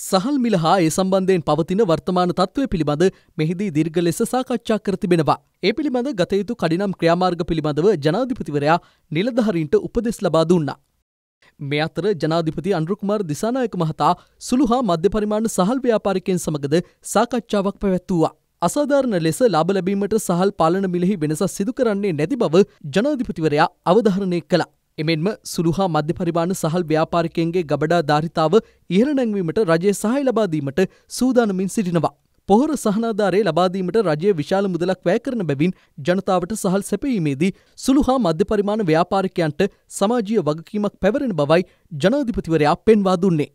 සහල් මිල හා ඒ සම්බන්ධයෙන් පවතින වර්තමාන තත්ත්වය පිළිබඳ මෙහිදී දිර්ග ලෙස සාකච්ඡා කර තිබෙනවා. ඒ පිළිබඳ ගතයුතු කඩිනම් ක්‍රියාමාර්ග පිළිබඳව ජනාධිපතිවරයා නිලධහරින්ට උපදෙස් ලබා දුන්නා. මේ අතර ජනාධිපති අන්රුකුමාර් දිසානායක මහතා සුළු හා මධ්‍ය පරිමාණ සහල් ව්‍යාපාරිකයෙන් සමගද සාකච්ඡාවක් පැවැත්වූවා. අසාධාරණ ලෙස ලාබ ලැබීමට සහල් පාලන මිලෙහි වෙනසක් සිදු කරන්නේ නැති බව ජනාධිපතිවරයා අවධාරණය කළා. එමෙන්ම සුළු හා මධ්‍ය පරිමාණ සහල් ව්‍යාපාරිකයන්ගේ ගබඩා ධාරිතාව ඉහළ නැංවීමට රජය සහාය ලබාදීමට සූදානමින් සිටිනවා. පොහොර සහනාධාරයේ ලබාදීමට රජය විශාල මුදලක් වැය කරන බැවින් ජනතාවට සහල් සැපීමේදී සුළු හා මධ්‍ය පරිමාණ ව්‍යාපාරිකයන්ට සමාජීය වගකීමක් පැවරෙන බවයි ජනාධිපතිවරයා පෙන්වා දුන්නේ.